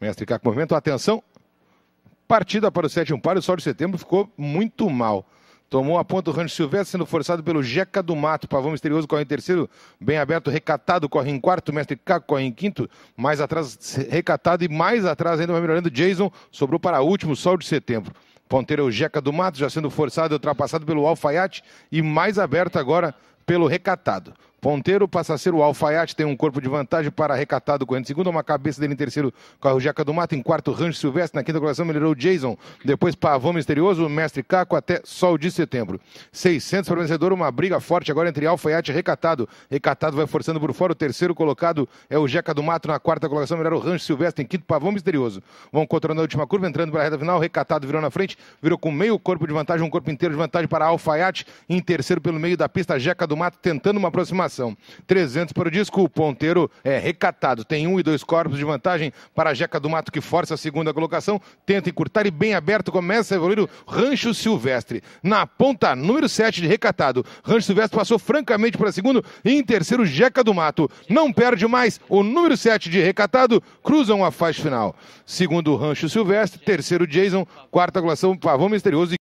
Mestre Caco Movimento, atenção. Partida para o sétimo par, o Sol de Setembro ficou muito mal. Tomou a ponta o Rancho Silvestre, sendo forçado pelo Jeca do Mato. Pavão Misterioso corre em terceiro, bem aberto, recatado, corre em quarto. Mestre Caco corre em quinto, mais atrás, recatado e mais atrás ainda vai melhorando. Jason sobrou para último, Sol de Setembro. Ponteiro o Jeca do Mato, já sendo forçado e ultrapassado pelo Alfaiate e mais aberto agora pelo Recatado. Ponteiro passa a ser o Alfaiate, tem um corpo de vantagem para com correndo. Segundo, uma cabeça dele em terceiro, o Jaca do Mato. Em quarto, Rancho Silvestre. Na quinta colocação, melhorou Jason. Depois, Pavão Misterioso, Mestre Caco, até Sol de Setembro. 600 para o vencedor, uma briga forte agora entre Alfaiate e Recatado. Recatado vai forçando por fora. O terceiro colocado é o Jeca do Mato. Na quarta colocação, melhorou Rancho Silvestre. Em quinto, Pavão Misterioso. Vão controlando a última curva, entrando para a reta final. Recatado virou na frente, virou com meio corpo de vantagem, um corpo inteiro de vantagem para Alfaiate. Em terceiro, pelo meio da pista, Jeca do Mato tentando uma aproximação 300 para o disco, o ponteiro é recatado. Tem um e dois corpos de vantagem para a Jeca do Mato, que força a segunda colocação. Tenta encurtar e bem aberto começa a evoluir o Rancho Silvestre. Na ponta, número 7 de recatado. Rancho Silvestre passou francamente para segundo e em terceiro, Jeca do Mato. Não perde mais o número 7 de recatado. Cruzam a faixa final. Segundo, Rancho Silvestre. Terceiro, Jason. Quarta colocação Pavão Misterioso.